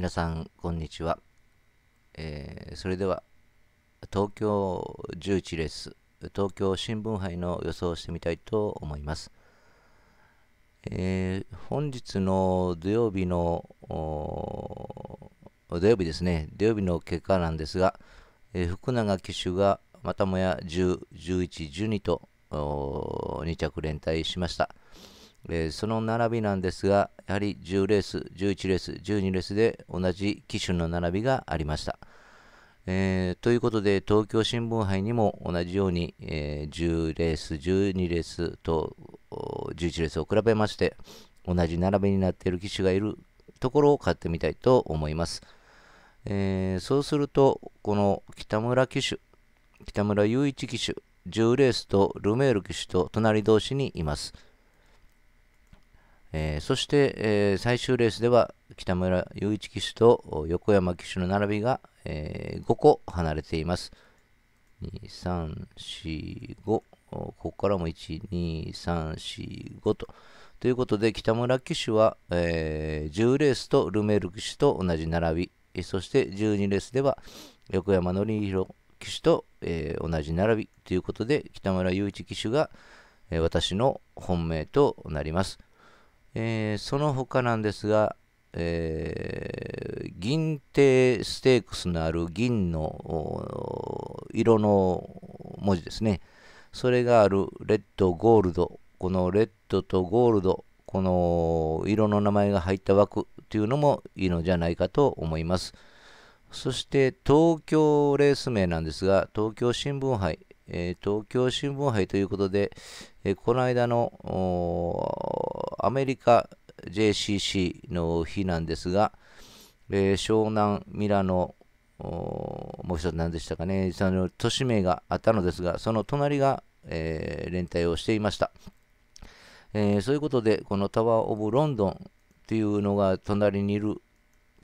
皆さんこんにちは、えー、それでは東京11レース東京新聞杯の予想をしてみたいと思います、えー、本日の土曜日の土曜日ですね土曜日の結果なんですが、えー、福永騎手がまたもや10、11、12と2着連帯しました。えー、その並びなんですが、やはり10レース、11レース、12レースで同じ機種の並びがありました。えー、ということで、東京新聞杯にも同じように、えー、10レース、12レースと11レースを比べまして、同じ並びになっている機種がいるところを買ってみたいと思います。えー、そうすると、この北村機種、北村雄一機種、10レースとルメール機種と隣同士にいます。えー、そして、えー、最終レースでは北村雄一騎手と横山騎手の並びが、えー、5個離れています。2345ここからも12345と。ということで北村騎手は、えー、10レースとルメール騎手と同じ並びそして12レースでは横山紀弘騎手と、えー、同じ並びということで北村雄一騎手が、えー、私の本命となります。えー、その他なんですが、えー、銀亭ステークスのある銀の色の文字ですね。それがあるレッド、ゴールド。このレッドとゴールド、この色の名前が入った枠というのもいいのじゃないかと思います。そして東京レース名なんですが、東京新聞杯、えー、東京新聞杯ということで、えー、この間のアメリカ JCC の日なんですが、えー、湘南ミラノもう一つ何でしたかねその都市名があったのですがその隣が、え連帯をしていました、えそういうことでこのタワー・オブ・ロンドンというのが隣にいる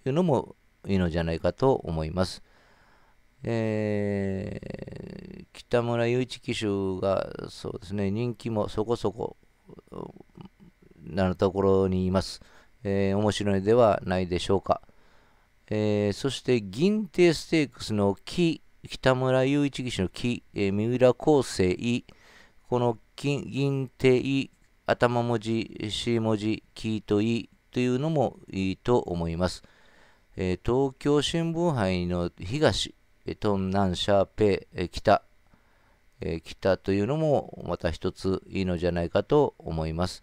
というのもいいのじゃないかと思います、えー北村雄一騎手がそうですね人気もそこそこなるところにいます、えー、面白いではないでしょうか、えー、そして銀亭ステークスの木北村雄一騎手の木、えー、三浦康生この銀亭頭文字 C 文字木といというのもいいと思います、えー、東京新聞杯の東東南シャーペ北え来たというのもまた一ついいのじゃないかと思います。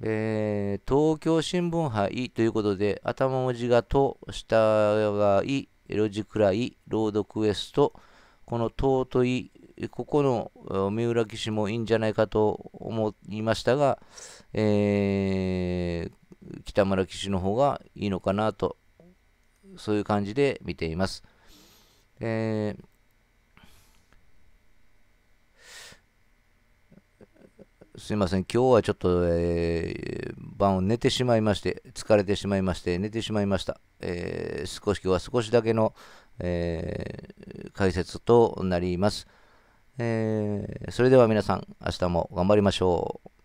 えー、東京新聞杯ということで頭文字が「と」下が「い」ロジくらい朗読クエストこの「尊い」ここの三浦騎士もいいんじゃないかと思いましたが、えー、北村騎士の方がいいのかなとそういう感じで見ています。えーすいません、今日はちょっと、えー、晩を寝てしまいまして、疲れてしまいまして、寝てしまいました。えー、少し今日は少しだけの、えー、解説となります、えそれでは皆さん、明日も頑張りましょう。